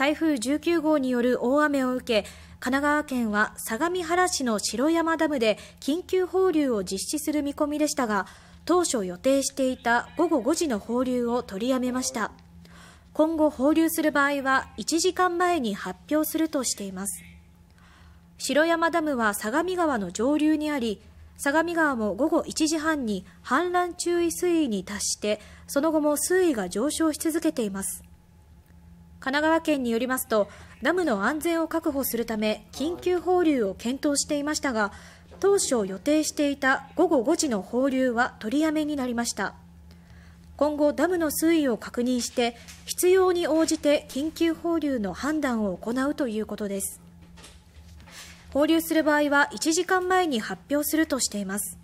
台風19号による大雨を受け神奈川県は相模原市の城山ダムで緊急放流を実施する見込みでしたが当初予定していた午後5時の放流を取りやめました今後放流する場合は1時間前に発表するとしています城山ダムは相模川の上流にあり相模川も午後1時半に氾濫注意水位に達してその後も水位が上昇し続けています神奈川県によりますとダムの安全を確保するため緊急放流を検討していましたが当初予定していた午後5時の放流は取りやめになりました今後ダムの水位を確認して必要に応じて緊急放流の判断を行うということです放流する場合は1時間前に発表するとしています